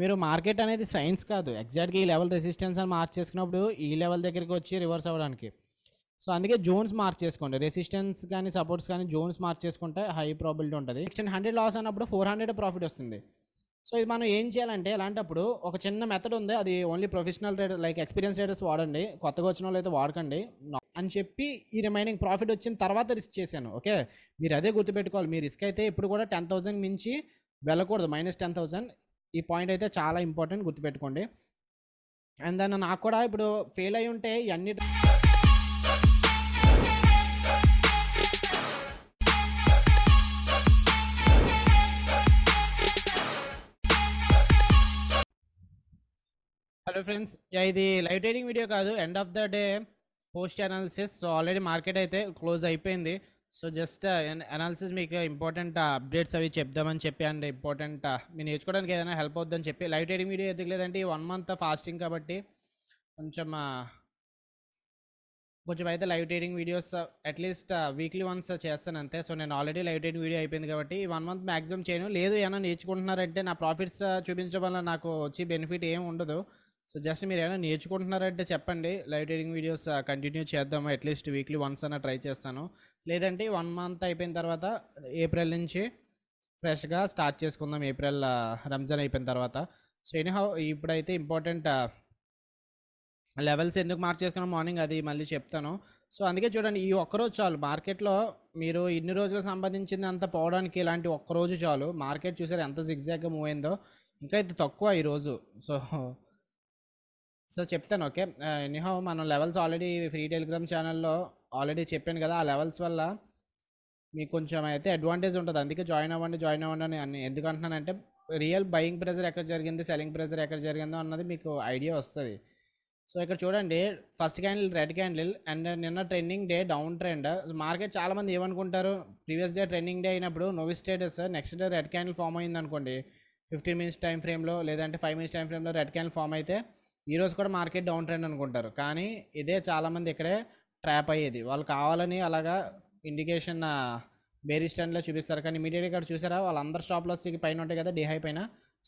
మీరు మార్కెట్ అనేది సైన్స్ కాదు ఎగ్జాక్ట్గా ఈ లెవెల్ రెసిస్టెన్స్ అని మార్క్ చేసుకున్నప్పుడు ఈ లెవెల్ దగ్గరికి వచ్చి రివర్స్ అవ్వడానికి సో అందుకే జోన్స్ మార్క్ చేసుకోండి రెసిస్టెన్స్ కానీ సపోర్ట్స్ కానీ జోన్స్ మార్క్ చేసుకుంటే హై ప్రాబిలిటీ ఉంటుంది నెక్స్ట్ హండ్రెడ్ లాస్ అన్నప్పుడు ఫోర్ హండ్రెడ్ ప్రాఫిట్ వస్తుంది సో ఇది మనం ఏం చేయాలంటే అలాంటప్పుడు ఒక చిన్న మెథడ్ ఉంది అది only professional trader like experience రేటర్స్ వాడండి కొత్తగా వచ్చిన వాళ్ళు అయితే వాడకండి అని చెప్పి ఈ రిమైనింగ్ ప్రాఫిట్ వచ్చిన తర్వాత రిస్క్ చేశాను ఓకే మీరు అదే గుర్తుపెట్టుకోవాలి మీ రిస్క్ అయితే ఇప్పుడు కూడా టెన్ థౌసండ్ మించి వెళ్ళకూడదు మైనస్ టెన్ థౌసండ్ ఈ పాయింట్ అయితే చాలా ఇంపార్టెంట్ గుర్తుపెట్టుకోండి అండ్ దాన్ని నాకు కూడా ఇప్పుడు ఫెయిల్ అయి ఉంటే ఇవన్నీ హలో ఫ్రెండ్స్ ఇది లైవ్ ట్రేడింగ్ వీడియో కాదు end of the day post analysis so already market అయితే క్లోజ్ అయిపోయింది సో జస్ట్ అనాలిసిస్ uh, మీకు ఇంపార్టెంట్ అప్డేట్స్ uh, అవి చెప్దామని చెప్పి అండ్ ఇంపార్టెంట్ uh, మీరు నేర్చుకోవడానికి ఏదైనా హెల్ప్ అవుద్దని చెప్పి లైవ్ ట్రేడింగ్ వీడియో ఎందుకు లేదంటే ఈ వన్ మంత్ ఫాస్టింగ్ కాబట్టి కొంచెం కొంచెం అయితే live trading videos at least weekly once చేస్తాను అంతే సో నేను ఆల్రెడీ లైవ్ ట్రేడింగ్ వీడియో అయిపోయింది కాబట్టి వన్ మంత్ మ్యాక్సిమం చేయను లేదు ఏమైనా నేర్చుకుంటున్నారంటే నా ప్రాఫిట్స్ చూపించడం వల్ల నాకు వచ్చి బెనిఫిట్ ఏం ఉండదు సో జస్ట్ మీరు ఏమైనా నేర్చుకుంటున్నారంటే చెప్పండి లైవ్ ట్రేడింగ్ వీడియోస్ కంటిన్యూ చేద్దాము అట్లీస్ట్ వీక్లీ వన్స్ అన్న ట్రై చేస్తాను లేదంటే వన్ మంత్ అయిపోయిన తర్వాత ఏప్రిల్ నుంచి ఫ్రెష్గా స్టార్ట్ చేసుకుందాం ఏప్రిల్ రంజాన్ అయిపోయిన తర్వాత సో హౌ ఇప్పుడైతే ఇంపార్టెంట్ లెవెల్స్ ఎందుకు మార్క్ చేసుకున్నాం మార్నింగ్ అది మళ్ళీ చెప్తాను సో అందుకే చూడండి ఈ ఒక్కరోజు చాలు మార్కెట్లో మీరు ఇన్ని రోజులు సంపాదించింది అంత పోవడానికి ఇలాంటి ఒక్కరోజు చాలు మార్కెట్ చూసారు ఎంత సిగ్జాగ్గా మూవ్ అయిందో ఇంకా ఇది తక్కువ ఈరోజు సో సో చెప్తాను ఓకే ఎనీహో మనం లెవెల్స్ ఆల్రెడీ ఫ్రీ టెలిగ్రామ్ ఛానల్లో ఆల్రెడీ చెప్పాను కదా ఆ లెవెల్స్ వల్ల మీకు కొంచెం అయితే అడ్వాంటేజ్ ఉంటుంది అందుకే జాయిన్ అవ్వండి జాయిన్ అవ్వండి అని అని ఎందుకంటున్నానంటే రియల్ బయింగ్ ప్రెజర్ ఎక్కడ జరిగింది సెల్లింగ్ ప్రెజర్ ఎక్కడ జరిగిందో అన్నది మీకు ఐడియా వస్తుంది సో ఇక్కడ చూడండి first candle red candle and నిన్న trending day down trend market చాలామంది ఏమనుకుంటారు ప్రీవియస్ డే ట్రెండింగ్ డే అయినప్పుడు నోవి status next day red candle form అయింది అనుకోండి ఫిఫ్టీన్ మినిట్స్ టైం ఫ్రేమ్లో లేదంటే ఫైవ్ మినిట్స్ టైం ఫ్రేమ్లో రెడ్ క్యాండిల్ ఫామ్ అయితే ఈరోజు కూడా మార్కెట్ డౌన్ ట్రెండ్ అనుకుంటారు కానీ ఇదే చాలామంది ఇక్కడే ట్రాప్ అయ్యేది వాళ్ళు కావాలని అలాగా ఇండికేషన్ బేరీ స్టాండ్లో చూపిస్తారు కానీ ఇమీడియట్గా ఇక్కడ చూసారా వాళ్ళందరు స్టాప్ లాస్ పైన ఉంటాయి కదా డిహై పైన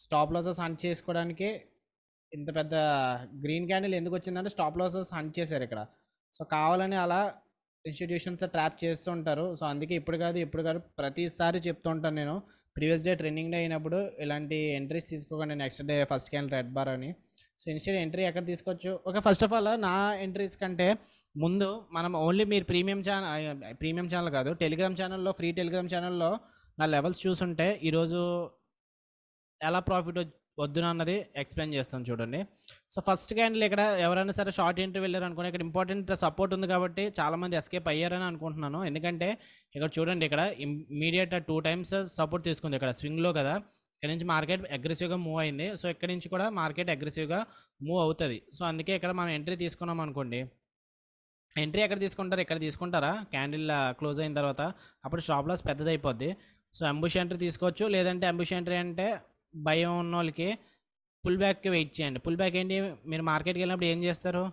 స్టాప్ లాసెస్ హంట్ చేసుకోవడానికి ఇంత పెద్ద గ్రీన్ క్యాండిల్ ఎందుకు వచ్చిందంటే స్టాప్ లాసెస్ హంట్ చేశారు ఇక్కడ సో కావాలని అలా ఇన్స్టిట్యూషన్స్ ట్రాప్ చేస్తూ ఉంటారు సో అందుకే ఇప్పుడు కాదు ఇప్పుడు కాదు ప్రతిసారి చెప్తూ ఉంటాను నేను ప్రీవియస్ డే ట్రెండింగ్ డే అయినప్పుడు ఇలాంటి ఎంట్రీస్ తీసుకోకండి next day first candle red bar అని సో ఇన్స్టెడ్ ఎంట్రీ ఎక్కడ తీసుకోవచ్చు ఓకే ఫస్ట్ ఆఫ్ ఆల్ నా ఎంట్రీస్ కంటే ముందు మనం ఓన్లీ మీరు ప్రీమియం ఛానల్ ప్రీమియం ఛానల్ కాదు టెలిగ్రామ్ ఛానల్లో ఫ్రీ టెలిగ్రామ్ ఛానల్లో నా లెవెల్స్ చూసుంటే ఈరోజు ఎలా ప్రాఫిట్ వద్దున అన్నది ఎక్స్ప్లెయిన్ చేస్తాను చూడండి సో ఫస్ట్ క్యాండిల్ ఇక్కడ ఎవరైనా సరే షార్ట్ ఎంట్రీ వెళ్ళారు అనుకోండి ఇక్కడ ఇంపార్టెంట్ సపోర్ట్ ఉంది కాబట్టి చాలామంది ఎస్కేప్ అయ్యారని అనుకుంటున్నాను ఎందుకంటే ఇక్కడ చూడండి ఇక్కడ ఇమీడియట్ టూ టైమ్స్ సపోర్ట్ తీసుకుంది ఇక్కడ స్వింగ్లో కదా ఇక్కడ నుంచి మార్కెట్ అగ్రెసివ్గా మూవ్ అయింది సో ఇక్కడ నుంచి కూడా మార్కెట్ అగ్రెసివ్గా మూవ్ అవుతుంది సో అందుకే ఇక్కడ మనం ఎంట్రీ తీసుకున్నాం అనుకోండి ఎంట్రీ ఎక్కడ తీసుకుంటారు ఇక్కడ తీసుకుంటారా క్యాండిల్ క్లోజ్ అయిన తర్వాత అప్పుడు షాప్ లాస్ పెద్దదైపోద్ది సో అంబుష ఎంట్రీ తీసుకోవచ్చు లేదంటే అంబుష ఎంట్రీ అంటే భయం ఉన్న వాళ్ళకి పుల్ బ్యాక్కి వెయిట్ చేయండి పుల్ బ్యాక్ ఏంటి మీరు మార్కెట్కి వెళ్ళినప్పుడు ఏం చేస్తారు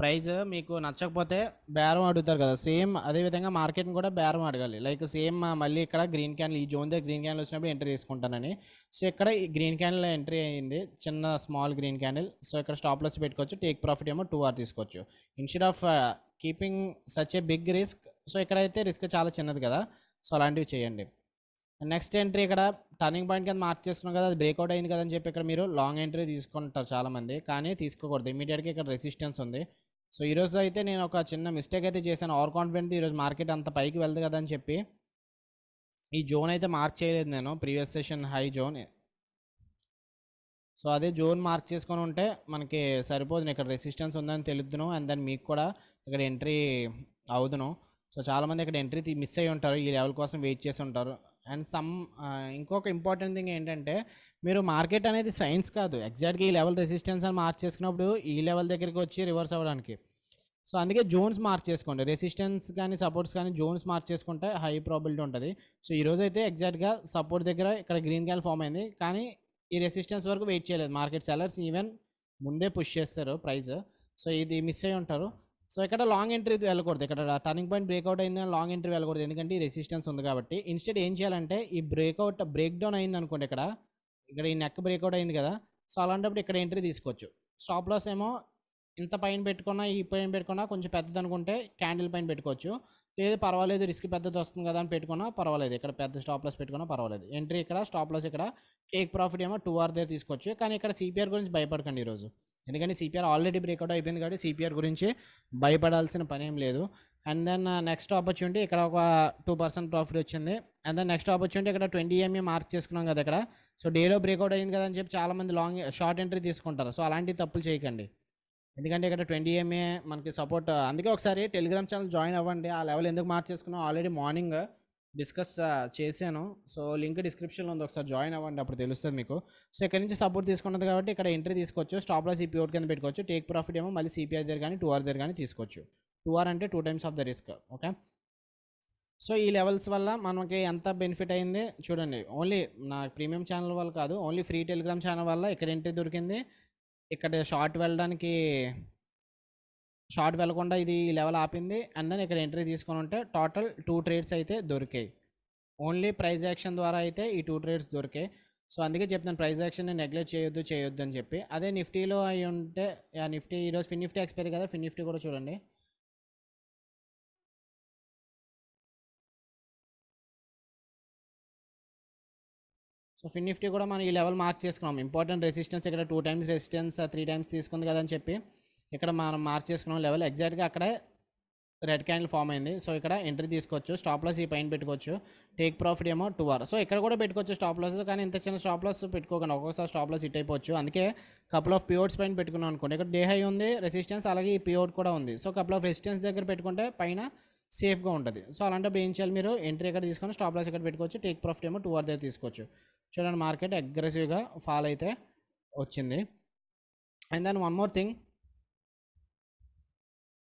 ప్రైస్ మీకు నచ్చకపోతే బేరం అడుగుతారు కదా సేమ్ అదేవిధంగా మార్కెట్ని కూడా బేరం అడగాలి లైక్ సేమ్ మళ్ళీ ఇక్కడ గ్రీన్ క్యాండిల్ ఈ జోన్ దగ్గర గ్రీన్ క్యాండిల్ వచ్చినప్పుడు ఎంట్రీ తీసుకుంటానని సో ఇక్కడ ఈ గ్రీన్ క్యాండిల్ ఎంట్రీ అయింది చిన్న స్మాల్ గ్రీన్ క్యాండిల్ సో ఇక్కడ స్టాప్ లాస్ పెట్టుకోవచ్చు టేక్ ప్రాఫిట్ ఏమో టూ ఆర్ తీసుకోవచ్చు instead of keeping such a big risk so ఇక్కడైతే రిస్క్ చాలా చిన్నది కదా సో అలాంటివి చేయండి నెక్స్ట్ ఎంట్రీ ఇక్కడ టర్నింగ్ పాయింట్ కింద మార్క్ చేసుకున్నాం కదా అది బ్రేక్అవుట్ అయింది కదా అని చెప్పి ఇక్కడ మీరు లాంగ్ ఎంట్రీ తీసుకుంటారు చాలామంది కానీ తీసుకోకూడదు ఇమీడియట్గా ఇక్కడ రెసిస్టెన్స్ ఉంది సో ఈరోజు అయితే నేను ఒక చిన్న మిస్టేక్ అయితే చేశాను ఓవర్ కాన్ఫిడెంట్ ఈరోజు మార్కెట్ అంత పైకి వెళ్దు కదా అని చెప్పి ఈ జోన్ అయితే మార్క్ చేయలేదు నేను previous session high zone so అదే జోన్ మార్క్ చేసుకొని ఉంటే మనకి సరిపోదు ఇక్కడ రెసిస్టెన్స్ ఉందని తెలుద్దును అండ్ దాన్ని మీకు కూడా ఇక్కడ ఎంట్రీ అవుదును సో చాలామంది ఇక్కడ ఎంట్రీ మిస్ అయ్యి ఉంటారు ఈ లెవెల్ కోసం వెయిట్ చేసి ఉంటారు అండ్ సమ్ uh, ఇంకొక ఇంపార్టెంట్ థింగ్ ఏంటంటే మీరు మార్కెట్ అనేది సైన్స్ కాదు ఎగ్జాక్ట్గా ఈ లెవెల్ రెసిస్టెన్స్ అని మార్క్ చేసుకున్నప్పుడు ఈ లెవెల్ దగ్గరికి వచ్చి రివర్స్ అవ్వడానికి సో అందుకే జోన్స్ మార్క్ చేసుకోండి రెసిస్టెన్స్ కానీ సపోర్ట్స్ కానీ జోన్స్ మార్క్ చేసుకుంటే హై ప్రాబిలిటీ ఉంటుంది సో ఈరోజు అయితే ఎగ్జాక్ట్గా సపోర్ట్ దగ్గర ఇక్కడ గ్రీన్ క్యాల్ ఫామ్ అయింది కానీ ఈ రెసిస్టెన్స్ వరకు వెయిట్ చేయలేదు మార్కెట్ సెలర్స్ ఈవెన్ ముందే పుష్ చేస్తారు ప్రైస్ సో ఇది మిస్ అయి ఉంటారు సో ఇక్కడ లాంగ్ ఎంట్రీ వెళ్ళకూడదు ఇక్కడ టర్నింగ్ పాయింట్ బ్రేక్అవుట్ అయింది లాంగ్ ఎంట్రీ వెళ్ళకూడదు ఎందుకంటే ఈ రెసిస్టెన్స్ ఉంది కాబట్టి ఇన్స్టెడ్ ఏం చేయాలంటే ఈ బ్రేక్అవుట్ బ్రేక్ డౌన్ అయింది అనుకోండి ఇక్కడ ఇక్కడ ఈ నెక్ బ్రేక్అవుట్ అయింది కదా సో అలాంటప్పుడు ఇక్కడ ఎంట్రీ తీసుకోవచ్చు స్టాప్ లాస్ ఏమో ఇంత పైన పెట్టుకున్నా ఈ పైన పెట్టుకున్నా కొంచెం పెద్దది అనుకుంటే క్యాండిల్ పైన పెట్టుకోవచ్చు లేదు పర్వాలేదు రిస్క్ పెద్దది వస్తుంది కదా అని పెట్టుకున్నా పర్వాలేదు ఇక్కడ పెద్ద స్టాప్ లాస్ పెట్టుకున్నా పర్వాలేదు ఎంట్రీ ఇక్కడ స్టాప్ లాస్ ఇక్కడ టేక్ ప్రాఫిట్ ఏమో టూ ఆర్ దగ్గర తీసుకోవచ్చు కానీ ఇక్కడ సిపిఆర్ గురించి భయపడకండి ఈరోజు ఎందుకంటే సిపిఆర్ ఆల్రెడీ బ్రేక్అవుట్ అయిపోయింది కాబట్టి సిపిఆర్ గురించి భయపడాల్సిన పని ఏం లేదు అండ్ దెన్ నెక్స్ట్ ఆపర్చునిటీ ఇక్కడ ఒక టూ పర్సెంట్ ప్రాఫిట్ వచ్చింది అండ్ దెన్ నెక్స్ట్ ఆపర్చునిటీ ఇక్కడ ట్వంటీ ఎంఏ మార్క్ చేసుకున్నాం కదా ఇక్కడ సో డేలో బ్రేక్అవుట్ అయింది కదా అని చెప్పి చాలామంది లాంగ్ షార్ట్ ఎంట్రీ తీసుకుంటారు సో అలాంటి తప్పులు చేయకండి ఎందుకంటే ఇక్కడ ట్వంటీ ఎంఏ మనకి సపోర్ట్ అందుకే ఒకసారి టెలిగ్రామ్ ఛానల్ జాయిన్ అవ్వండి ఆ లెవెల్ ఎందుకు మార్చేసుకున్నాం ఆల్రెడీ మార్నింగ్ డిస్కస్ చేశాను సో లింక్ డిస్క్రిప్షన్లో ఉంది ఒకసారి జాయిన్ అవ్వండి అప్పుడు తెలుస్తుంది మీకు సో ఇక్కడ నుంచి సపోర్ట్ తీసుకున్నది కాబట్టి ఇక్కడ ఎంట్రీ తీసుకోవచ్చు స్టాప్ లాస్ సిపిఓ కింద పెట్టుకోవచ్చు టేక్ ప్రాఫిట్ ఏమో మళ్ళీ సిపిఐ దగ్గర కానీ టూ ఆర్ దగ్గర కానీ తీసుకోవచ్చు టూ ఆర్ అంటే two times of the risk okay so ఈ లెవెల్స్ వల్ల మనకి ఎంత బెనిఫిట్ అయింది చూడండి ఓన్లీ నా ప్రీమియం ఛానల్ వల్ల కాదు ఓన్లీ ఫ్రీ టెలిగ్రామ్ ఛానల్ వల్ల ఇక్కడ ఎంట్రీ దొరికింది ఇక్కడ షార్ట్ వెళ్ళడానికి షార్ట్ వెళ్ళకుండా ఇది లెవెల్ ఆపింది అండ్ దెన్ ఇక్కడ ఎంట్రీ తీసుకొని ఉంటే టోటల్ టూ ట్రేడ్స్ అయితే దొరికాయి ఓన్లీ ప్రైజ్ యాక్షన్ ద్వారా అయితే ఈ టూ ట్రేడ్స్ దొరికాయి సో అందుకే చెప్తాను ప్రైజ్ యాక్షన్ని నెగ్లెక్ట్ చేయొద్దు చేయొద్దు అని చెప్పి అదే నిఫ్టీలో అయి ఉంటే నిఫ్టీ ఈరోజు ఫిన్ నిఫ్టీ ఎక్స్పైరీ కదా ఫిన్ నిఫ్టీ కూడా చూడండి సో ఫిన్ నిఫ్టీ కూడా మనం ఈ లెవెల్ మార్క్ చేసుకున్నాం ఇంపార్టెంట్ రెసిస్టెన్స్ ఇక్కడ two times resistance three times తీసుకుంది కదని చెప్పి ఇక్కడ మనం మార్క్ చేసుకున్నాం లెవెల్ ఎగ్జాక్ట్గా అక్కడే రెడ్ క్యాండిల్ ఫామ్ అయింది సో ఇక్కడ ఎంట్రీ తీసుకోవచ్చు స్టాప్ లాస్ ఈ పైన పెట్టుకోవచ్చు టేక్ ప్రాఫిట్ ఏమో టూ అవర్ సో ఇక్కడ కూడా పెట్టుకోవచ్చు స్టాప్ లాస్ కానీ ఇంత చిన్న స్టాప్ లాస్ పెట్టుకోకండి ఒక్కొక్కసారి స్టాప్ లాస్ హిట్ అయిపోవచ్చు అందుకే కపుల్ ఆఫ్ పియోట్స్ పైన పెట్టుకున్నాం అనుకోండి ఇక్కడ డే హై ఉంది రెసిస్టెన్స్ అలాగే ఈ పియోట్ కూడా ఉంది సో కపుల్ ఆఫ్ రెసిస్టెన్స్ దగ్గర పెట్టుకుంటే పైన సేఫ్గా ఉంటుంది సో అలాంటప్పుడు ఏం చేయాలి మీరు ఎంట్రీ ఇక్కడ తీసుకొని స్టాప్ లాస్ ఇక్కడ పెట్టుకోవచ్చు టేక్ ప్రాఫిట్ ఏమో టూ అవర్ దగ్గర తీసుకోవచ్చు చూడండి మార్కెట్ అగ్రెసివ్గా ఫాల్ అయితే వచ్చింది అండ్ దాని వన్ మోర్ థింగ్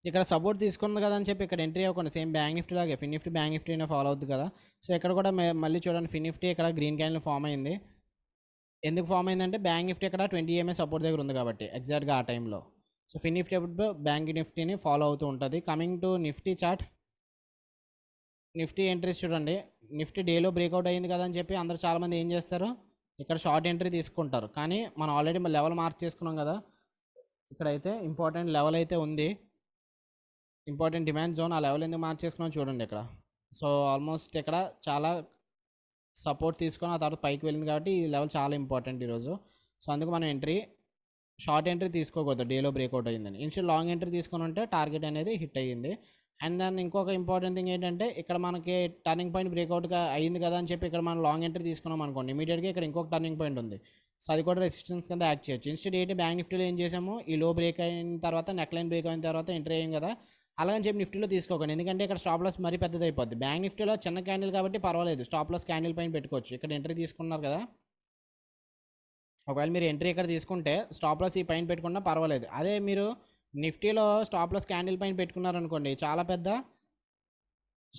ఇక్కడ సపోర్ట్ తీసుకుంది కదా అని చెప్పి ఇక్కడ ఎంట్రీ అవ్వకుండా సేమ్ బ్యాంక్ నిఫ్టీ లాగే ఫిన్ నిఫ్టీ బ్యాంక్ అయినా ఫాలో అవుతుంది కదా సో ఇక్కడ కూడా మళ్ళీ చూడండి ఫిన్ నిఫ్టీ ఇక్కడ గ్రీన్ క్యాండిల్ ఫామ్ అయింది ఎందుకు ఫామ్ అయిందంటే బ్యాంక్ నిఫ్టీ ఇక్కడ ట్వంటీ ఏమే సపోర్ట్ దగ్గర ఉంది కాబట్టి ఎగ్జాక్ట్గా ఆ టైంలో సో ఫిన్ నిఫ్టీ అప్పుడు బ్యాంక్ నిఫ్టీని ఫాలో అవుతూ ఉంటుంది coming to Nifty chart Nifty entries చూడండి నిఫ్టీ డేలో బ్రేక్అవుట్ అయింది కదా అని చెప్పి అందరు చాలామంది ఏం చేస్తారు ఇక్కడ షార్ట్ ఎంట్రీ తీసుకుంటారు కానీ మనం ఆల్రెడీ లెవెల్ మార్క్ చేసుకున్నాం కదా ఇక్కడైతే ఇంపార్టెంట్ లెవెల్ అయితే ఉంది ఇంపార్టెంట్ డిమాండ్ జోన్ ఆ లెవెల్ ఎందుకు మార్క్ చేసుకున్నాం చూడండి ఇక్కడ సో ఆల్మోస్ట్ ఇక్కడ చాలా సపోర్ట్ తీసుకొని ఆ తర్వాత పైకి వెళ్ళింది కాబట్టి ఈ లెవెల్ చాలా ఇంపార్టెంట్ ఈరోజు సో అందుకు మనం ఎంట్రీ షార్ట్ ఎంట్రీ తీసుకోకూడదు డేలో బ్రేక్అవుట్ అయ్యిందని ఇన్షియల్ లాంగ్ ఎంట్రీ తీసుకుని ఉంటే టార్గెట్ అనేది హిట్ అయ్యింది అండ్ దాని ఇంకొక ఇంపార్టెంట్ థింగ్ ఏంటంటే ఇక్కడ మనకి టర్నింగ్ పాయింట్ బ్రేక్అవుట్గా అయింది కదా అని చెప్పి ఇక్కడ మనం లాంగ్ ఎంట్రీ తీసుకున్నాం అనుకోండి ఇమీడియట్గా ఇక్కడ ఇంకొక టర్నింగ్ పాయింట్ ఉంది సో అది కూడా రెసిస్టెన్స్ కింద యాక్ట్ చేయొచ్చు ఇన్స్టెడ్ ఏంటి బ్యాంక్ నిఫ్టీలో ఏం చేసాము ఈ లో బ్రేక్ అయిన తర్వాత నెక్ లైన్ బ్రేక్ అయిన తర్వాత ఎంట్రీ అయ్యాం కదా అలాగని చెప్పి నిఫ్టీలో తీసుకోకండి ఎందుకంటే ఇక్కడ స్టాప్ లాస్ మరీ పెద్దది అయిపోద్ది బ్యాంక్ నిఫ్టీలో చిన్న క్యాండిల్ కాబట్టి పర్వాలేదు స్టాప్ లాస్ క్యాండిల్ పైన పెట్టుకోవచ్చు ఇక్కడ ఎంట్రీ తీసుకున్నారు కదా ఒకవేళ మీరు ఎంట్రీ ఇక్కడ తీసుకుంటే స్టాప్ లాస్ ఈ పైన పెట్టుకున్నా పర్వాలేదు అదే మీరు నిఫ్టీలో స్టాప్ క్యాండిల్ పైన పెట్టుకున్నారనుకోండి చాలా పెద్ద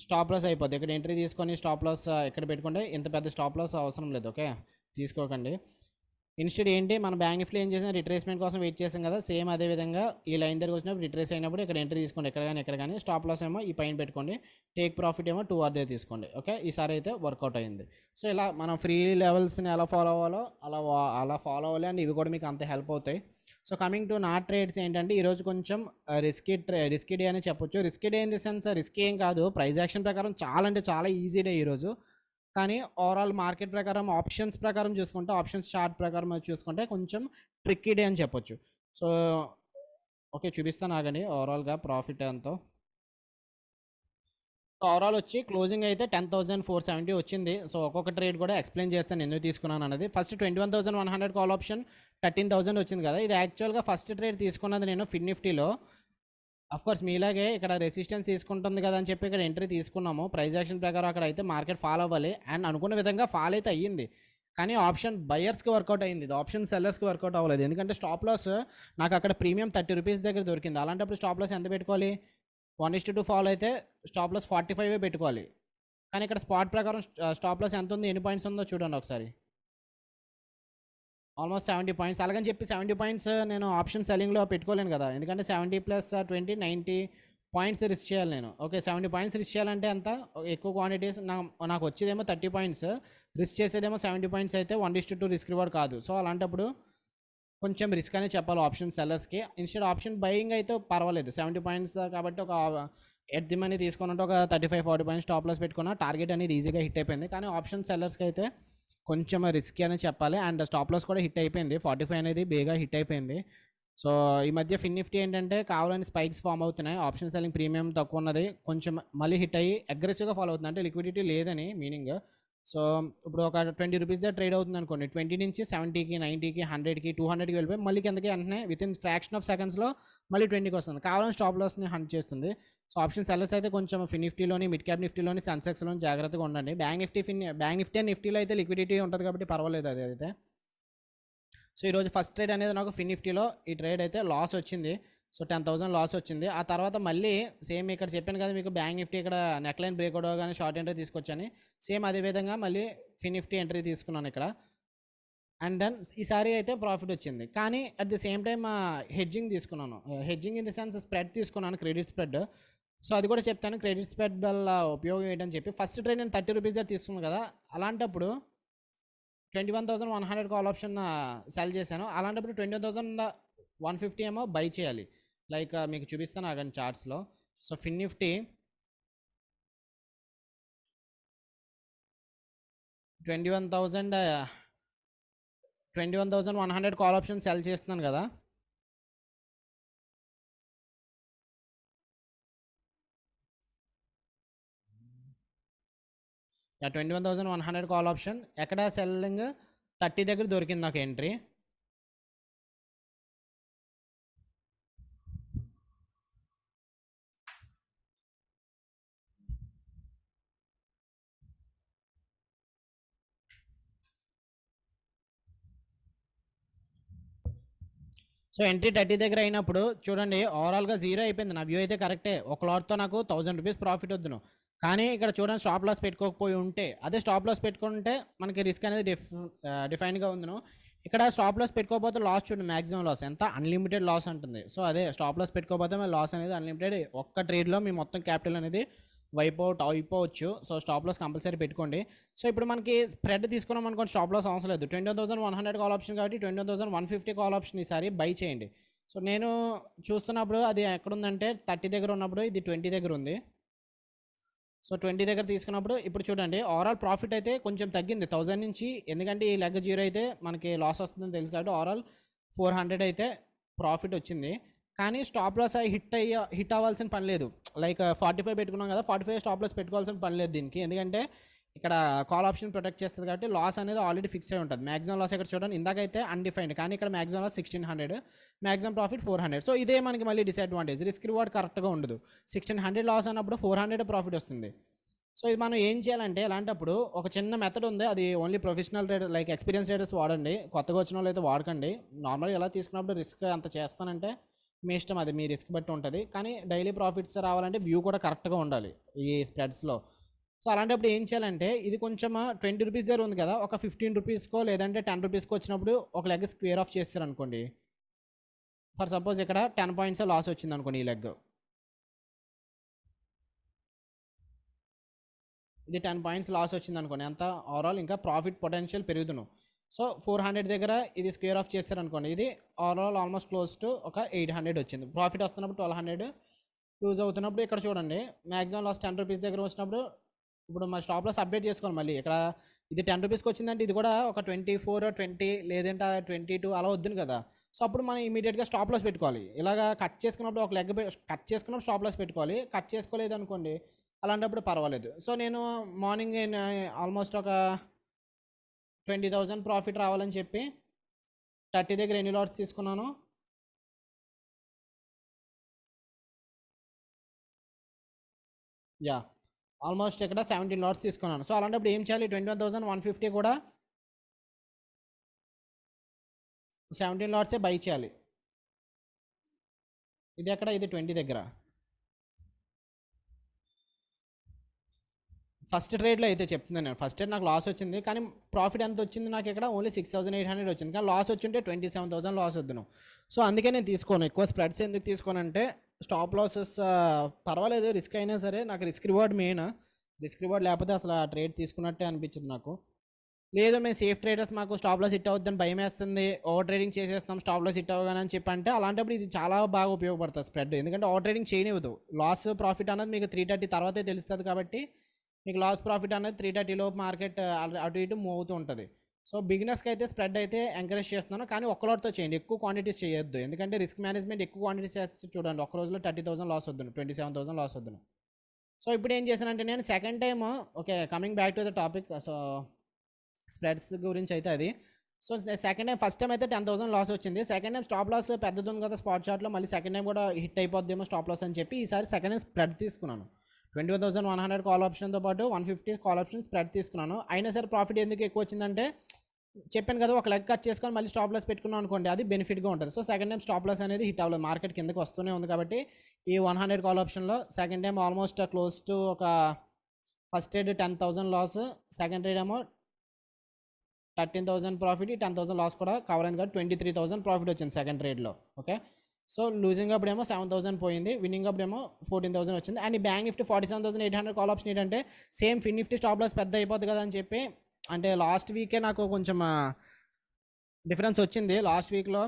స్టాప్ లాస్ అయిపోద్ది ఇక్కడ ఎంట్రీ తీసుకొని స్టాప్ ఇక్కడ ఎక్కడ పెట్టుకుంటే ఇంత పెద్ద స్టాప్ అవసరం లేదు ఓకే తీసుకోకండి ఇన్స్టెడ్ ఏంటి మన బ్యాంక్ నిఫ్టీ ఏం చేసిన రిట్రేస్మెంట్ కోసం వెయిట్ చేసాం కదా సేమ్ అదే విధంగా ఈ లైన్ దగ్గర వచ్చినప్పుడు రిట్రేస్ అయినప్పుడు ఇక్కడ ఎంట్రీ తీసుకోండి ఎక్కడ కానీ ఎక్కడ కానీ స్టాప్ ఏమో ఈ పైన పెట్టుకోండి టేక్ ప్రాఫిట్ ఏమో టూ ఆర్ తీసుకోండి ఓకే ఈసారి అయితే వర్కౌట్ అయింది సో ఇలా మనం ఫ్రీ లెవెల్స్ని ఎలా ఫాలో అవ్వాలో అలా అలా ఫాలో అవ్వాలి అండ్ ఇవి కూడా మీకు అంత హెల్ప్ అవుతాయి సో కమింగ్ టు నా ట్రేడ్స్ ఏంటంటే ఈరోజు కొంచెం రిస్కీ ట్రే రిస్కీ డే అని చెప్పొచ్చు risky day in the sense risky ఏం కాదు ప్రైజ్ యాక్షన్ ప్రకారం చాలా అంటే చాలా ఈజీ డే ఈరోజు కానీ ఓవరాల్ మార్కెట్ ప్రకారం ఆప్షన్స్ ప్రకారం చూసుకుంటే ఆప్షన్స్ చార్ట్ ప్రకారం చూసుకుంటే కొంచెం ట్రిక్కీ డే అని చెప్పొచ్చు సో ఓకే చూపిస్తాను ఆగండి ఓవరాల్గా ప్రాఫిట్ ఎంతో సో ఓవరాల్ వచ్చి క్లోజింగ్ అయితే టెన్ థౌసండ్ ఫోర్ సెవెంటీ వచ్చింది సో ఒక్కొక్క ట్రేడ్ కూడా ఎక్స్ప్లెయిన్ చేస్తాను ఎందుకు తీసుకున్నాను అనేది first twenty one thousand one hundred call option thirteen thousand వచ్చింది కదా ఇది యాక్చువల్గా ఫస్ట్ ట్రేడ్ తీసుకున్నది నేను ఫిన్ నిఫ్టీలో కోర్స్ మీలాగే ఇక్కడ రెసిస్టెన్స్ తీసుకుంటుంది కదా అని చెప్పి ఇక్కడ ఎంట్రీ తీసుకున్నాము ప్రైజ్ యాక్షన్ ప్రకారం అక్కడ అయితే మార్కెట్ ఫాల్ అవ్వాలి అండ్ అనుకున్న విధంగా ఫాల్ అయితే అయ్యింది కానీ ఆప్షన్ బయర్స్కి వర్కౌట్ అయింది ఇది ఆప్షన్ సెల్లర్స్కి వర్కౌట్ అవ్వలేదు ఎందుకంటే స్టాప్ లాస్ నాకు అక్కడ ప్రీమియం థర్టీ రూపీస్ దగ్గర దొరికింది అలాంటప్పుడు స్టాప్ లాస్ ఎంత పెట్టుకోవాలి వన్ ఇస్ టు ఫాలో అయితే స్టాప్ లాస్ ఫార్టీ ఫైవ్ పెట్టుకోవాలి కానీ ఇక్కడ స్పాట్ ప్రకారం స్టాప్ లాస్ ఎంత ఉంది ఎన్ని పాయింట్స్ ఉందో చూడండి ఒకసారి ఆల్మోస్ట్ సెవెంటీ పాయింట్స్ అలాగని చెప్పి సెవెంటీ పాయింట్స్ నేను ఆప్షన్ సెల్లింగ్లో పెట్టుకోలేను కదా ఎందుకంటే seventy plus twenty ninety points risk చేయాలి నేను ఓకే సెవెంటీ పాయింట్స్ రిస్క్ చేయాలంటే అంత ఎక్కువ క్వాంటిటీస్ నాకు వచ్చేదేమో థర్టీ పాయింట్స్ రిస్క్ చేసేదేమో సెవెంటీ పాయింట్స్ అయితే one is two risk reward కాదు సో అలాంటప్పుడు కొంచెం రిస్క్ అనే చెప్పాలి ఆప్షన్ సెల్లర్స్కి ఇన్స్టెడ్ ఆప్షన్ బయింగ్ అయితే పర్వాలేదు సెవెంటీ పాయింట్స్ కాబట్టి ఒక ఎట్ ది మనీ తీసుకున్న ఒక thirty five forty points stop loss పెట్టుకున్న టార్గెట్ అనేది ఈజీగా హిట్ అయిపోయింది కానీ ఆప్షన్ సెల్లర్స్కి అయితే కొంచెం రిస్క్ అని చెప్పాలి అండ్ స్టాప్లస్ కూడా హిట్ అయిపోయింది ఫార్టీ ఫైవ్ అనేది బేగా హిట్ అయిపోయింది సో ఈ మధ్య ఫిన్ నిఫ్టీ ఏంటంటే కావాలని స్పైక్స్ ఫామ్ అవుతున్నాయి ఆప్షన్ సెల్లింగ్ ప్రీమియం తక్కువ ఉన్నది కొంచెం మళ్ళీ హిట్ అయ్యి అగ్రెసివ్గా ఫాలో అవుతుంది అంటే లిక్విడిటీ లేదని మీనింగ్ సో ఇప్పుడు ఒక ట్వంటీ రూపీస్ ట్రేడ్ అవుతుంది అనుకోండి ట్వంటీ నుంచి సెవెంటీకి నైంటీకి హండ్రెడ్కి టూ హండ్రెడ్కి వెళ్ళిపోయి మళ్ళీ కిందకి వెంటనే విత్ ఇన్ ఫ్రాక్షన్ ఆఫ్ సెకండ్స్లో మళ్ళీ ట్వంటీకి వస్తుంది కావాలని స్టాప్ లాస్ని హంట్ చేస్తుంది సో ఆప్షన్ సెల్స్ అయితే కొంచెం ఫిన్ నిఫ్టీలోని మిడ్ క్యాప్ నిఫ్టీలోని సెన్సెక్స్లో జాగ్రత్తగా ఉండండి bank Nifty fin bank Nifty and నిఫ్టీలో అయితే లిక్విడిటీ ఉంటుంది కాబట్టి పర్వాలేదు అది అయితే సో ఈరోజు ఫస్ట్ ట్రేడ్ అనేది నాకు ఫిన్ నిఫ్టీలో ఈ ట్రేడ్ అయితే లాస్ వచ్చింది సో టెన్ థౌసండ్ లాస్ వచ్చింది ఆ తర్వాత మళ్ళీ సేమ్ ఇక్కడ చెప్పాను కదా మీకు బ్యాంక్ నిఫ్టీ ఇక్కడ నెక్లైన్ బ్రేక్ అవ్వడం కానీ షార్ట్ ఎంట్రీ తీసుకొచ్చాను సేమ్ అదేవిధంగా మళ్ళీ ఫిన్ నిఫ్టీ ఎంట్రీ తీసుకున్నాను ఇక్కడ అండ్ దెన్ ఈసారి అయితే ప్రాఫిట్ వచ్చింది కానీ at the same time hedging తీసుకున్నాను hedging in the sense spread తీసుకున్నాను క్రెడిట్ స్ప్రెడ్ సో అది కూడా చెప్తాను క్రెడిట్ స్ప్రెడ్ వల్ల ఉపయోగం ఏంటని చెప్పి ఫస్ట్ ట్రైన్ నేను థర్టీ రూపీస్ దగ్గర తీసుకున్నాను కదా అలాంటప్పుడు twenty one thousand one hundred call option sell చేశాను అలాంటప్పుడు ట్వంటీ థౌసండ్ వన్ ఫిఫ్టీ ఏమో బై చేయాలి లైక్ మీకు చూపిస్తాను ఆగండి చార్ట్స్లో so fin Nifty twenty one thousand twenty one thousand one hundred call option sell చేస్తున్నాను కదా twenty one thousand one hundred call option ఎక్కడ సెల్లింగ్ థర్టీ దగ్గర దొరికింది నాకు ఎంట్రీ సో ఎంట్రీ థర్టీ దగ్గర అయినప్పుడు చూడండి ఓవరాల్గా జీరో అయిపోయింది నా వ్యూ అయితే కరెక్టే ఒక లాట్తో నాకు థౌసండ్ రూపీస్ ప్రాఫిట్ వద్దును కానీ ఇక్కడ చూడండి స్టాప్ లాస్ పెట్టుకోకపోయి ఉంటే అదే స్టాప్ లాస్ పెట్టుకుంటే మనకి రిస్క్ అనేది డిఫ్ డిఫైన్గా ఉందను ఇక్కడ స్టాప్ లాస్ పెట్టుకోకపోతే లాస్ చూడండి మాక్సిమం లాస్ ఎంత అన్లిమిటెడ్ లాస్ ఉంటుంది సో అదే స్టాప్ లాస్ పెట్టుకోకపోతే లాస్ అనేది అన్లిమిటెడ్ ఒక్క ట్రేడ్లో మీ మొత్తం క్యాపిటల్ అనేది వైప్ అవుట్ అయిపోవచ్చు సో స్టాప్ లాస్ కంపల్సరీ పెట్టుకోండి సో ఇప్పుడు మనకి స్ప్రెడ్ తీసుకున్నాం అనుకోండి స్టాప్ లాస్ అవసరం లేదు twenty thousand one hundred call option కాబట్టి twenty thousand one fifty call option ఈసారి బై చేయండి సో నేను చూస్తున్నప్పుడు అది ఎక్కడుందంటే థర్టీ దగ్గర ఉన్నప్పుడు ఇది ట్వంటీ దగ్గర ఉంది సో ట్వంటీ దగ్గర తీసుకున్నప్పుడు ఇప్పుడు చూడండి ఓవరాల్ ప్రాఫిట్ అయితే కొంచెం తగ్గింది థౌజండ్ నుంచి ఎందుకంటే ఈ లెగ్ జీరో అయితే మనకి లాస్ వస్తుందని తెలుసు కాబట్టి ఓవరాల్ ఫోర్ హండ్రెడ్ అయితే ప్రాఫిట్ వచ్చింది కానీ స్టాప్ లాస్ అయ్యి హిట్ అయ్యి హిట్ అవ్వాల్సిన పని లేదు లైక్ ఫార్టీ ఫైవ్ పెట్టుకున్నాం కదా ఫార్టీ ఫైవ్ స్టాప్ లాస్ పెట్టుకోవాల్సిన పని లేదు దీనికి ఎందుకంటే ఇక్కడ కాల్ ఆప్షన్ ప్రొటెక్ట్ చేస్తుంది కాబట్టి లాస్ అనేది ఆల్రెడీ ఫిక్స్ అయి ఉంటుంది మ్యాక్సిమం లాస్ ఇక్కడ చూడండి ఇందాకైతే అన్డిఫైన్డ్ కానీ ఇక్కడ maximum loss sixteen hundred maximum profit four hundred so ఇదే మనకి మళ్ళీ డిసడ్వాంటేజ్ రిస్క్ రివార్డ్ కరెక్ట్గా ఉండదు సిక్స్టీన్ హండ్రెడ్ లాస్ అన్నప్పుడు ఫోర్ హండ్రెడ్ ప్రాఫిట్ వస్తుంది సో ఇది మనం ఏం చేయాలంటే అలాంటప్పుడు ఒక చిన్న మెథడ్ ఉంది అది only professional rider like experience రేటర్స్ వాడండి కొత్తగా వచ్చిన వాళ్ళు అయితే వాడకండి నార్మల్గా ఎలా తీసుకున్నప్పుడు రిస్క్ అంత చేస్తానంటే మీ ఇష్టం అది మీ రిస్క్ బట్టి ఉంటుంది కానీ డైలీ ప్రాఫిట్స్ రావాలంటే వ్యూ కూడా కరెక్ట్గా ఉండాలి ఈ స్ప్రెడ్స్లో సో అలాంటప్పుడు ఏం చేయాలంటే ఇది కొంచెం ట్వంటీ రూపీస్ దగ్గర ఉంది కదా ఒక ఫిఫ్టీన్ రూపీస్కో లేదంటే టెన్ రూపీస్కో వచ్చినప్పుడు ఒక లెగ్ స్క్వేర్ ఆఫ్ చేస్తారనుకోండి ఫర్ సపోజ్ ఇక్కడ టెన్ పాయింట్స్ లాస్ వచ్చింది అనుకోండి ఈ లెగ్ ఇది టెన్ పాయింట్స్ లాస్ వచ్చింది అనుకోండి అంత ఓవరాల్ ఇంకా ప్రాఫిట్ పొటెన్షియల్ పెరుగుతున్నాం సో ఫోర్ హండ్రెడ్ దగ్గర ఇది స్క్వేర్ ఆఫ్ చేశారనుకోండి ఇది ఓవరాల్ ఆల్మోస్ట్ క్లోజ్ టు ఒక ఎయిట్ హండ్రెడ్ వచ్చింది ప్రాఫిట్ వస్తున్నప్పుడు ట్వెల్వ్ హండ్రెడ్ లూజ్ అవుతున్నప్పుడు ఇక్కడ చూడండి మ్యాక్సిమం లాస్ట్ టెన్ రూపీస్ దగ్గర వచ్చినప్పుడు ఇప్పుడు మా స్టాప్ లాస్ అప్డేట్ చేసుకోవాలి మళ్ళీ ఇక్కడ ఇది టెన్ రూపీస్కి వచ్చిందంటే ఇది కూడా ఒక ట్వంటీ ఫోర్ ట్వంటీ లేదంటే ట్వంటీ టూ అలా వద్దును కదా సో అప్పుడు మనం ఇమీడియట్గా స్టాప్ లాస్ పెట్టుకోవాలి ఇలాగా కట్ చేసుకున్నప్పుడు ఒక లెగ్ కట్ చేసుకున్నప్పుడు స్టాప్ లాస్ పెట్టుకోవాలి కట్ చేసుకోలేదు అనుకోండి అలాంటప్పుడు పర్వాలేదు సో నేను మార్నింగ్ ఆల్మోస్ట్ ఒక ట్వంటీ థౌజండ్ ప్రాఫిట్ రావాలని చెప్పి థర్టీ దగ్గర ఎన్ని లాట్స్ తీసుకున్నాను యా ఆల్మోస్ట్ ఇక్కడ సెవెంటీన్ లాట్స్ తీసుకున్నాను సో అలాంటప్పుడు ఏం చేయాలి ట్వంటీ వన్ ఫిఫ్టీ కూడా సెవెంటీన్ లాట్సే బై చేయాలి ఇది ఎక్కడ ఇది ట్వంటీ దగ్గర ఫస్ట్ ట్రేడ్లో అయితే చెప్తున్నాను నేను ఫస్ట్ ట్రేడ్ నాకు లాస్ వచ్చింది కానీ ప్రాఫిట్ ఎంత వచ్చింది నాకు ఇక్కడ only six thousand eight hundred వచ్చింది కానీ లాస్ వచ్చి ఉంటే ట్వంటీ సెవెన్ థౌసండ్ లాస్ వద్దును సో అందుకే నేను తీసుకోను ఎక్కువ స్ప్రెడ్స్ ఎందుకు తీసుకోనంటే స్టాప్ లాసెస్ పర్వాలేదు రిస్క్ అయినా సరే నాకు risk reward main risk reward లేకపోతే అసలు ఆ ట్రేడ్ తీసుకున్నట్టే అనిపించింది నాకు లేదు మేము సేఫ్ ట్రేడర్స్ మాకు స్టాప్ లాస్ హిట్ అవుద్దని భయం వేస్తుంది ఓవర్ ట్రేడింగ్ చేసేస్తాం స్టాప్ లాస్ హిట్ అవ్వగానే అని చెప్పి అంటే అలాంటప్పుడు ఇది చాలా బాగా ఉపయోగపడుతుంది స్ప్రెడ్ ఎందుకంటే ఓవర్ ట్రేడింగ్ చేయనివ్వదు లాస్ ప్రాఫిట్ అన్నది మీకు త్రీ థర్టీ తర్వాతే తెలుస్తుంది కాబట్టి మీకు లాస్ ప్రాఫిట్ అనేది త్రీ థర్టీలో మార్కెట్ అటు ఇటు మూవ్ అవుతూ ఉంటుంది సో బిగినర్స్కి అయితే స్ప్రెడ్ అయితే ఎంకరేజ్ చేస్తున్నాను కానీ ఒక్కరోజుతో చేయండి ఎక్కువ క్వాంటిటీస్ చేయొద్దు ఎందుకంటే రిస్క్ మేనేజ్మెంట్ ఎక్కువ క్వాంటిటీస్ చేస్తే చూడండి ఒక రోజులో థర్టీ థౌసండ్ లాస్ వద్దును ట్వంటీ సెవెన్ థౌసండ్ లాస్ వద్దును సో ఇప్పుడు ఏం చేశానంటే నేను second time okay coming back to the topic so spreads గురించి అయితే అది so second time first time అయితే టెన్ థౌసండ్ లాస్ వచ్చింది సెకండ్ టైం స్టాప్ లాస్ పెద్దది ఉంది కదా స్పాట్ షాట్లో మళ్ళీ సెకండ్ టైం కూడా హిట్ అయిపోద్దేమో స్టాప్ లాస్ అని చెప్పి ఈసారి సెకండ్ టైం స్ప్రెడ్ తీసుకున్నాను twenty one thousand one hundred call ఆప్షన్తో పాటు one fifty call option spread తీసుకున్నాను అయినా సరే ప్రాఫిట్ ఎందుకు ఎక్కువ వచ్చిందంటే చెప్పాను కదా ఒక లెగ్ కట్ చేసుకొని మళ్ళీ స్టాప్ లాస్ పెట్టుకున్నాను అనుకోండి అది బెనిఫిట్గా ఉంటుంది so second time stop loss అనేది హిట్ అవ్వలేదు మార్కెట్ కిందకి వస్తూనే ఉంది కాబట్టి ఈ వన్ హండ్రెడ్ కాల్ ఆప్షన్లో second time almost close to ఒక first trade ten thousand loss second trade ఏమో thirteen thousand profit ten thousand loss కూడా కవర్ అయింది కాబట్టి ట్వంటీ త్రీ థౌసండ్ ప్రాఫిట్ వచ్చింది సెకండ్ ట్రేడ్లో ఓకే సో లూజింగ్ అప్పుడేమో సెవెన్ థౌసండ్ పోయింది విన్నింగ్ అప్పుడేమో ఫోర్టీన్ థౌసండ్ వచ్చింది అండ్ ఈ Bank Nifty forty seven thousand eight hundred call option ఏంటంటే same Fin Nifty stop loss పెద్ద అయిపోతుంది కదా అని చెప్పి అంటే లాస్ట్ వీకే నాకు కొంచెం డిఫరెన్స్ వచ్చింది లాస్ట్ వీక్లో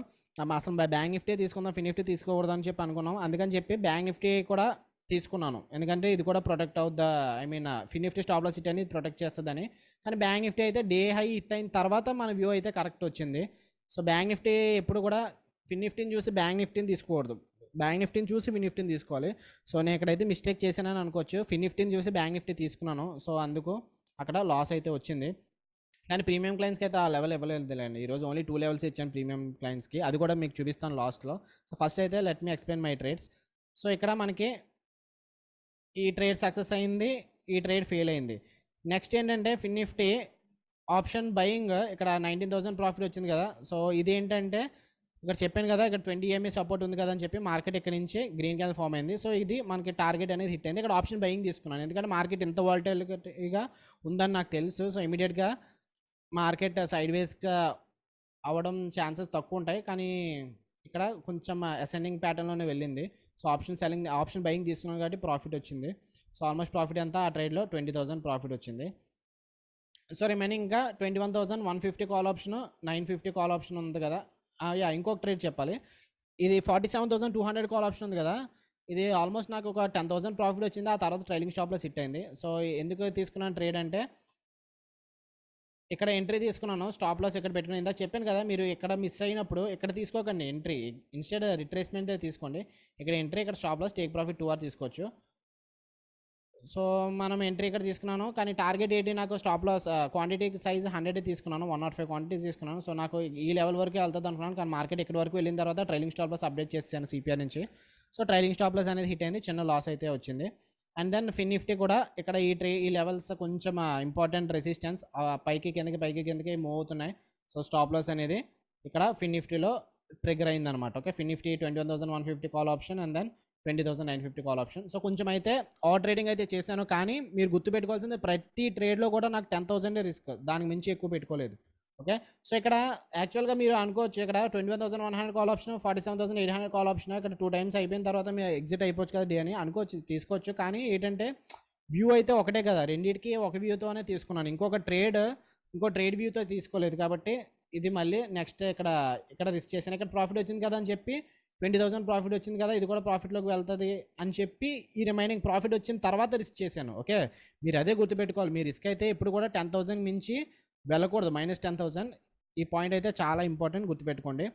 అసలు బ్యాంక్ నిఫ్టీ తీసుకుందాం ఫిన్ నిఫ్టీ తీసుకోకూడదు అని చెప్పి అనుకున్నాం అందుకని చెప్పి బ్యాంక్ నిఫ్టీ కూడా తీసుకున్నాను ఎందుకంటే ఇది కూడా ప్రొటెక్ట్ అవుద్దా I mean Fin Nifty stop loss hit అనేది ప్రొటెక్ట్ చేస్తుందని కానీ బ్యాంక్ నిఫ్టీ అయితే డే హై హిట్ అయిన తర్వాత మన వ్యూ అయితే కరెక్ట్ వచ్చింది సో బ్యాంక్ నిఫ్టీ ఎప్పుడు కూడా ఫిన్ నిఫ్టీని చూసి బ్యాంక్ నిఫ్టీని తీసుకోకూడదు బ్యాంక్ నిఫ్టీని చూసి ఫిన్ నిఫ్టీని తీసుకోవాలి సో నేను ఇక్కడైతే మిస్టేక్ చేశానని అనుకోవచ్చు ఫిన్ నిఫ్టీని చూసి బ్యాంక్ నిఫ్టీ తీసుకున్నాను సో అందుకు అక్కడ లాస్ అయితే వచ్చింది కానీ ప్రీమియం క్లయింట్స్కి అయితే ఆ లెవెల్ ఇవ్వలేదులేండి ఈరోజు ఓన్లీ టూ లెవెల్స్ ఇచ్చాను ప్రీమియం క్లయింట్స్కి అది కూడా మీకు చూపిస్తాను లాస్ట్లో సో ఫస్ట్ అయితే let me explain my trades so ఇక్కడ మనకి ఈ ట్రేడ్ సక్సెస్ అయింది ఈ ట్రేడ్ ఫెయిల్ అయింది నెక్స్ట్ ఏంటంటే ఫిన్ నిఫ్టీ ఆప్షన్ బయింగ్ ఇక్కడ నైన్టీన్ థౌసండ్ ప్రాఫిట్ వచ్చింది కదా సో ఇది ఏంటంటే ఇక్కడ చెప్పాను కదా ఇక్కడ ట్వంటీ ఎంఏ సపోర్ట్ ఉంది కదా అని చెప్పి మార్కెట్ ఇక్కడ నుంచి గ్రీన్ క్యాన్ ఫామ్ అయింది సో ఇది మనకి టార్గెట్ అనేది హిట్ అయింది ఇక్కడ ఆప్షన్ బయింగ్ తీసుకున్నాను ఎందుకంటే మార్కెట్ ఎంత వాల్టైల్గా ఉందని నాకు తెలుసు సో ఇమీడియట్గా మార్కెట్ సైడ్ వేస్గా అవ్వడం ఛాన్సెస్ తక్కువ ఉంటాయి కానీ ఇక్కడ కొంచెం అసెండింగ్ ప్యాటర్న్లోనే వెళ్ళింది so option selling option buying తీసుకున్నాను కాబట్టి ప్రాఫిట్ వచ్చింది సో ఆల్మోస్ట్ ప్రాఫిట్ అంతా ఆ ట్రేడ్లో ట్వంటీ థౌసండ్ ప్రాఫిట్ వచ్చింది సో రిమైనింగ్ ఇంకా twenty one thousand one fifty call option nine fifty call option ఉంది కదా యా ఇంకొక ట్రేడ్ చెప్పాలి ఇది forty seven thousand two hundred call option ఉంది కదా ఇది ఆల్మోస్ట్ నాకు ఒక టెన్ థౌసండ్ ప్రాఫిట్ వచ్చింది ఆ తర్వాత ట్రైలింగ్ స్టాప్లో సిట్ అయింది సో ఎందుకు తీసుకున్నాను ట్రేడ్ అంటే ఇక్కడ ఎంట్రీ తీసుకున్నాను స్టాప్ లాస్ ఇక్కడ పెట్టిన ఇందాక చెప్పాను కదా మీరు ఎక్కడ మిస్ అయినప్పుడు ఎక్కడ తీసుకోకండి ఎంట్రీ ఇన్స్టెడ్ రిట్రేస్మెంట్ తీసుకోండి ఇక్కడ ఎంట్రీ ఇక్కడ stop loss take profit two R తీసుకోవచ్చు సో మనం ఎంట్రీ ఇక్కడ తీసుకున్నాను కానీ టార్గెట్ ఏంటి నాకు stop loss quantity size hundred తీసుకున్నాను వన్ నాట్ ఫైవ్ క్వాంటిటీ తీసుకున్నాను సో నాకు ఈ లెవెల్ వరకు వెళ్తుంది అనుకున్నాను కానీ మార్కెట్ ఇక్కడ వరకు వెళ్ళిన తర్వాత ట్రైలింగ్ స్టాప్ లాస్ అప్డేట్ చేశాను సిపిఆర్ నుంచి సో ట్రైలింగ్ స్టాప్ లాస్ అనేది హిట్ అయింది చిన్న లాస్ అయితే వచ్చింది అండ్ దెన్ ఫిన్ నిఫ్టీ కూడా ఇక్కడ ఈ ట్రే ఈ లెవెల్స్ కొంచెం ఇంపార్టెంట్ రెసిస్టెన్స్ పైకి కిందకి పైకి కిందకి మూవ్ అవుతున్నాయి సో స్టాప్ లాస్ అనేది ఇక్కడ ఫిన్ నిఫ్టీలో ట్రిగర్ అయిందనమాట okay Fin Nifty twenty one thousand one fifty call option and then twenty thousand nine fifty call option so కొంచెం అయితే ఆ ట్రేడింగ్ అయితే చేశాను కానీ మీరు గుర్తుపెట్టుకోవాల్సింది ప్రతి ట్రేడ్లో కూడా నాకు టెన్ థౌసండే రిస్క్ దానికి మించి ఎక్కువ పెట్టుకోలేదు ఓకే సో ఇక్కడ యాక్చువల్గా మీరు అనుకోవచ్చు ఇక్కడ twenty one thousand one hundred call option forty seven thousand eight hundred call option ఇక్కడ టూ టైమ్స్ అయిపోయిన తర్వాత మీరు ఎగ్జిట్ అయిపోవచ్చు కదా డే అని అనుకోవచ్చు తీసుకోవచ్చు కానీ ఏంటంటే వ్యూ అయితే ఒకటే కదా రెండింటికి ఒక వ్యూతోనే తీసుకున్నాను ఇంకొక ట్రేడ్ ఇంకో ట్రేడ్ వ్యూతో తీసుకోలేదు కాబట్టి ఇది మళ్ళీ నెక్స్ట్ ఇక్కడ ఇక్కడ రిస్క్ చేశాను ఇక్కడ ప్రాఫిట్ వచ్చింది కదా అని చెప్పి ట్వంటీ థౌసండ్ ప్రాఫిట్ వచ్చింది కదా ఇది కూడా ప్రాఫిట్లోకి వెళ్తుంది అని చెప్పి ఈ రిమైనింగ్ ప్రాఫిట్ వచ్చిన తర్వాత రిస్క్ చేశాను ఓకే మీరు అదే గుర్తుపెట్టుకోవాలి మీ రిస్క్ అయితే ఇప్పుడు కూడా టెన్ థౌసండ్ మించి వెళ్ళకూడదు మైనస్ టెన్ థౌసండ్ ఈ పాయింట్ అయితే చాలా ఇంపార్టెంట్ గుర్తుపెట్టుకోండి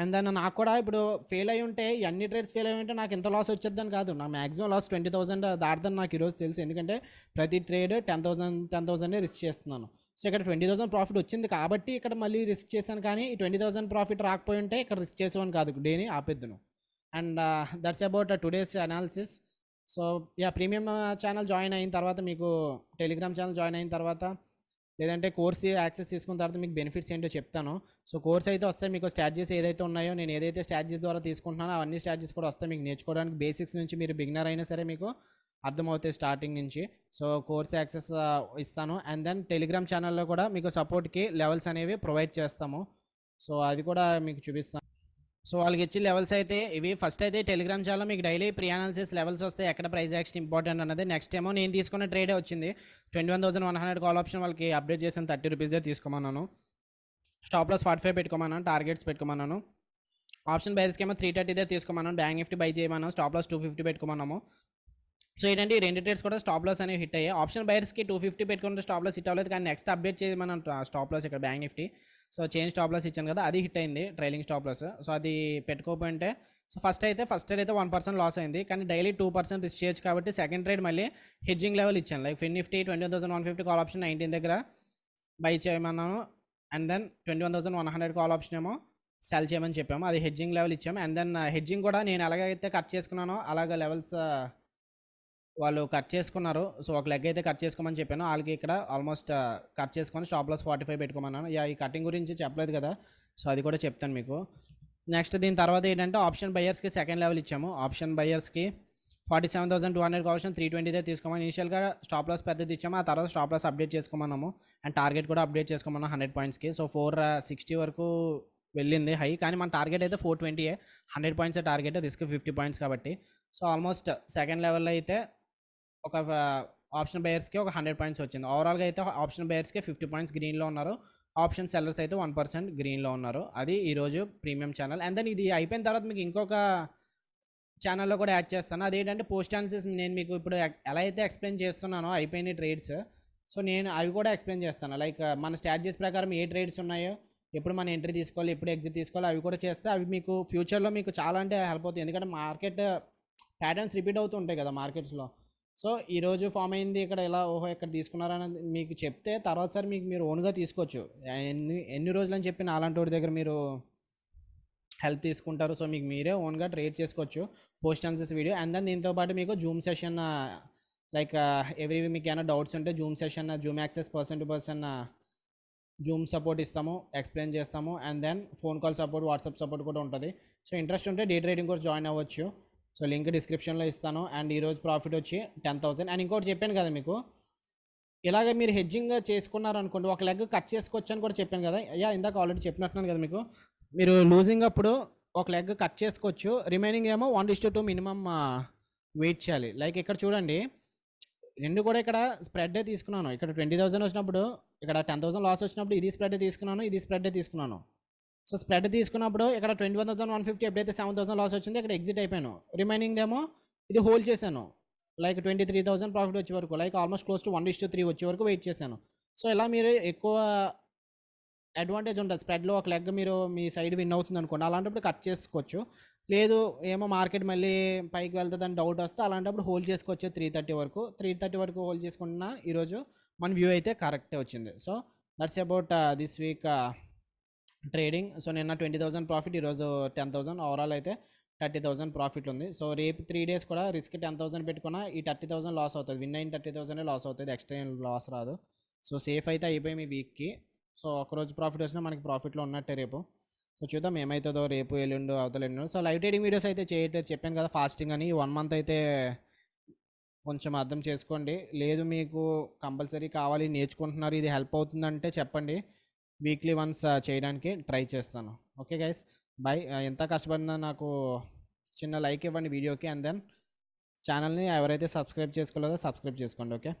అండ్ దాన్ని నాకు కూడా ఇప్పుడు ఫెయిల్ అయి ఉంటే అన్ని ట్రేడ్స్ ఫెయిల్ అయి ఉంటే నాకు ఎంత లాస్ వచ్చేద్దని కాదు నా మ్యాక్సిమం లాస్ ట్వంటీ థౌసండ్ దాడదని నాకు ఈరోజు తెలుసు ఎందుకంటే ప్రతి trade ten thousand ten thousand risk చేస్తున్నాను సో ఇక్కడ ట్వంటీ థౌసండ్ ప్రాఫిట్ వచ్చింది కాబట్టి ఇక్కడ మళ్ళీ రిస్క్ చేశాను కానీ ఈ ట్వంటీ థౌసండ్ ప్రాఫిట్ రాకపోయి ఉంటే ఇక్కడ రిస్క్ చేసేవాను కాదు డేని ఆపేద్దును and that's about today's analysis so yeah premium channel join అయిన తర్వాత మీకు టెలిగ్రామ్ ఛానల్ జాయిన్ అయిన తర్వాత లేదంటే కోర్స్ యాక్సెస్ తీసుకున్న తర్వాత మీకు బెనిఫిట్స్ ఏంటో చెప్తాను సో కోర్స్ అయితే వస్తే మీకు స్ట్రాటజీస్ ఏదైతే ఉన్నాయో నేను ఏదైతే స్ట్రాటజీస్ ద్వారా తీసుకుంటున్నానో అవన్నీ స్ట్రాటజీస్ కూడా వస్తాయి మీకు నేర్చుకోవడానికి బేసిక్స్ నుంచి మీరు బిగినర్ అయినా సరే మీకు అర్థమవుతాయి స్టార్టింగ్ నుంచి సో కోర్స్ యాక్సెస్ ఇస్తాను అండ్ దెన్ టెలిగ్రామ్ ఛానల్లో కూడా మీకు సపోర్ట్కి లెవెల్స్ అనేవి ప్రొవైడ్ చేస్తాము సో అది కూడా మీకు చూపిస్తాను సో వాళ్ళకి ఇచ్చే లెవెల్స్ అయితే ఇవి ఫస్ట్ అయితే టెలిగ్రామ్ ఛానల్లో మీకు డైలీ ప్రీ అనాలిసిస్ లెవెల్స్ వస్తే ఎక్కడ ప్రైస్ యాక్షన్ ఇంపార్టెంట్ అన్నది నెక్స్ట్ ఏమో నేను తీసుకున్న ట్రేడే వచ్చింది twenty one one hundred call option వాళ్ళకి అప్డేట్ చేసిన థర్టీ రూపీస్దే తీసుకోమన్నాను స్టాప్ లాస్ ఫార్టీ ఫైవ్ పెట్టుకోమన్నాను టార్గెట్స్ పెట్టుకోమన్నాను ఆప్షన్ బైస్కి ఏమో త్రీ థర్టీ దగ్గర తీసుకోమన్నాను బ్యాంక్ నిఫ్టీ బై చేయమన్నాను స్టాప్ లాస్ టూ ఫిఫ్టీ పెట్టుకోమన్నాము సో ఏంటంటే ఈ రెండు ట్రేడ్స్ కూడా స్టాప్ లాస్ అనేవి హిట్ అయ్యాయి ఆప్షన్ బయర్స్కి టూ ఫిఫ్టీ పెట్టుకుంటే స్టాప్ లాస్ హిట్ అవ్వలేదు కానీ నెక్స్ట్ అప్డేట్ చేసి మనం స్టాప్ లాస్ ఇక్కడ Bank Nifty so change stop loss ఇచ్చాను కదా అది హిట్ అయింది ట్రైలింగ్ స్టాప్ లాస్ సో అది పెట్టుకోకపోయింటే సో ఫస్ట్ అయితే ఫస్ట్ ట్రేడ్ అయితే వన్ పర్సెంట్ లాస్ అయింది కానీ డైలీ టూ పర్సెంట్ రిస్క్ చేయొచ్చు కాబట్టి సెకండ్ ట్రేడ్ మళ్ళీ హెడ్జింగ్ లెవెల్ ఇచ్చాను like Fin Nifty twenty thousand one fifty call option nineteen దగ్గర బై చేయమన్నాను and then twenty one thousand one hundred call option ఏమో sell చేయమని చెప్పాము అది హెడ్జింగ్ లెవెల్ ఇచ్చాము అండ్ దెన్ హెడ్జింగ్ కూడా నేను ఎలాగైతే కట్ చేసుకున్నానో అలాగ లెవెల్స్ వాళ్ళు కట్ చేసుకున్నారు సో ఒక లెగ్ అయితే కట్ చేసుకోమని చెప్పాను వాళ్ళకి ఇక్కడ ఆల్మోస్ట్ కట్ చేసుకొని స్టాప్ లాస్ ఫార్టీ ఫైవ్ పెట్టుకోమన్నాను ఇక ఈ కటింగ్ గురించి చెప్పలేదు కదా సో అది కూడా చెప్తాను మీకు నెక్స్ట్ దీని తర్వాత ఏంటంటే ఆప్షన్ బయర్స్కి సెకండ్ లెవెల్ ఇచ్చాము ఆప్షన్ బయర్స్కి forty seven thousand two hundred కావచ్చు త్రీ ట్వంటీదే తీసుకోమని ఇనిషియల్గా స్టాప్ లాస్ పెద్దది ఇచ్చాము ఆ తర్వాత స్టాప్ లాస్ అప్డేట్ చేసుకోమన్నాము అండ్ టార్గెట్ కూడా అప్డేట్ చేసుకోమన్నాం హండ్రెడ్ పాయింట్స్కి సో ఫోర్ సిక్స్టీ వరకు వెళ్ళింది హై కానీ మన టార్గెట్ అయితే ఫోర్ ట్వంటీయే hundred points target risk fifty points కాబట్టి సో ఆల్మోస్ట్ సెకండ్ లెవెల్లో అయితే ఒక ఆప్షన్ బయర్స్కి ఒక హండ్రెడ్ పాయింట్స్ వచ్చింది ఓవరాల్గా అయితే ఆప్షన్ బయర్స్కి ఫిఫ్టీ పాయింట్స్ గ్రీన్లో ఉన్నారు ఆప్షన్ సెల్లర్స్ అయితే వన్ పర్సెంట్ గ్రీన్లో ఉన్నారు అది ఈరోజు ప్రీమియం ఛానల్ అండ్ దెన్ ఇది అయిపోయిన తర్వాత మీకు ఇంకొక ఛానల్లో కూడా యాడ్ చేస్తాను అదేంటంటే పోస్ట్ ఆన్సెస్ నేను మీకు ఇప్పుడు ఎలా అయితే ఎక్స్ప్లెయిన్ చేస్తున్నానో అయిపోయిన ట్రేడ్స్ సో నేను అవి కూడా ఎక్స్ప్లెయిన్ చేస్తాను లైక్ మన స్ట్రాటజీస్ ప్రకారం ఏ ట్రేడ్స్ ఉన్నాయో ఎప్పుడు మన ఎంట్రీ తీసుకోవాలి ఎప్పుడు ఎగ్జిట్ తీసుకోవాలి అవి కూడా చేస్తే అవి మీకు ఫ్యూచర్లో మీకు చాలా అంటే హెల్ప్ అవుతుంది ఎందుకంటే మార్కెట్ ప్యాటర్న్స్ రిపీట్ అవుతుంటాయి కదా మార్కెట్స్లో సో ఈరోజు ఫామ్ అయింది ఇక్కడ ఇలా ఓహో ఇక్కడ తీసుకున్నారని మీకు చెప్తే తర్వాత సార్ మీకు మీరు ఓన్గా తీసుకోవచ్చు ఎన్ని ఎన్ని రోజులు అని చెప్పిన అలాంటి వాడి దగ్గర మీరు హెల్ప్ తీసుకుంటారు సో మీకు మీరే ఓన్గా ట్రేడ్ చేసుకోవచ్చు post answers video and then దీంతోపాటు మీకు జూమ్ సెషన్ లైక్ ఎవ్రీ మీకు ఏమైనా డౌట్స్ ఉంటే Zoom session Zoom access person to person Zoom support ఇస్తాము ఎక్స్ప్లెయిన్ చేస్తాము and then phone call support WhatsApp support కూడా ఉంటుంది సో ఇంట్రెస్ట్ ఉంటే డే ట్రేడింగ్ కూడా జాయిన్ అవ్వచ్చు సో లింక్ డిస్క్రిప్షన్లో ఇస్తాను అండ్ ఈరోజు ప్రాఫిట్ వచ్చి టెన్ థౌసండ్ అండ్ ఇంకోటి చెప్పాను కదా మీకు ఇలాగ మీరు హెడ్జింగ్ చేసుకున్నారనుకోండి ఒక లెగ్ కట్ చేసుకోవచ్చు అని కూడా చెప్పాను కదా అయ్యా ఇందాక ఆల్రెడీ చెప్పినట్టున్నాను కదా మీకు మీరు లూజింగ్ అప్పుడు ఒక లెగ్ కట్ చేసుకోవచ్చు రిమైనింగ్ ఏమో one to two minimum wait చేయాలి లైక్ ఇక్కడ చూడండి రెండు కూడా ఇక్కడ స్ప్రెడ్డే తీసుకున్నాను ఇక్కడ ట్వంటీ థౌసండ్ వచ్చినప్పుడు ఇక్కడ టెన్ థౌసండ్ లాస్ వచ్చినప్పుడు ఇది స్ప్రెడ్డే తీసుకున్నాను ఇది స్ప్రెడ్డే తీసుకున్నాను సో స్ప్రెడ్ తీసుకున్నప్పుడు ఇక్కడ twenty one thousand one fifty ఎప్పుడైతే సెవెన్ థౌసండ్ లాస్ వచ్చింది ఇక్కడ ఎగ్జిట్ అయిపోయాను రిమైనింగ్ ఏమో ఇది హోల్డ్ చేశాను like twenty three thousand profit వచ్చే వరకు like almost close to one is to three వచ్చే వరకు వెయిట్ చేశాను సో ఇలా మీరు ఎక్కువ అడ్వాంటేజ్ ఉంటుంది స్ప్రెడ్లో ఒక లెగ్ మీరు మీ సైడ్ విన్ అవుతుంది అనుకోండి అలాంటప్పుడు కట్ చేసుకోవచ్చు లేదు ఏమో మార్కెట్ మళ్ళీ పైకి వెళ్తుందని డౌట్ వస్తే అలాంటప్పుడు హోల్డ్ చేసుకోవచ్చు త్రీ థర్టీ వరకు త్రీ థర్టీ వరకు హోల్డ్ చేసుకున్న ఈరోజు మన వ్యూ అయితే కరెక్టే వచ్చింది so that's about this week trading so నిన్న ట్వంటీ థౌసండ్ ప్రాఫిట్ ఈరోజు టెన్ థౌసండ్ ఓవరాల్ అయితే థర్టీ థౌసండ్ ప్రాఫిట్ ఉంది సో రేపు త్రీ డేస్ కూడా రిస్క్ టెన్ థౌసండ్ పెట్టుకున్నా ఈ థర్టీ థౌసండ్ లాస్ అవుతుంది విన్ అయిన థర్టీ థౌసండే లాస్ అవుతుంది ఎక్స్ట్రా లాస్ రాదు సో సేఫ్ అయితే అయిపోయి మీ వీక్కి సో ఒకరోజు ప్రాఫిట్ వచ్చినా మనకి ప్రాఫిట్లో ఉన్నట్టే రేపు సో చూద్దాం ఏమవుతుందో రేపు ఎల్లుండు అవతల ఎల్లుండు సో లైవ్ ట్రేడింగ్ వీడియోస్ అయితే చేయట్లేదు చెప్పాను కదా ఫాస్టింగ్ అని వన్ మంత్ అయితే కొంచెం అర్థం చేసుకోండి లేదు మీకు కంపల్సరీ కావాలి నేర్చుకుంటున్నారు ఇది హెల్ప్ అవుతుందంటే చెప్పండి వీక్లీ వన్స్ చేయడానికి ట్రై చేస్తాను ఓకే గైస్ బై ఎంత కష్టపడినా నాకు చిన్న లైక్ ఇవ్వండి వీడియోకి అండ్ దెన్ ఛానల్ని ఎవరైతే సబ్స్క్రైబ్ చేసుకోలేదో సబ్స్క్రైబ్ చేసుకోండి ఓకే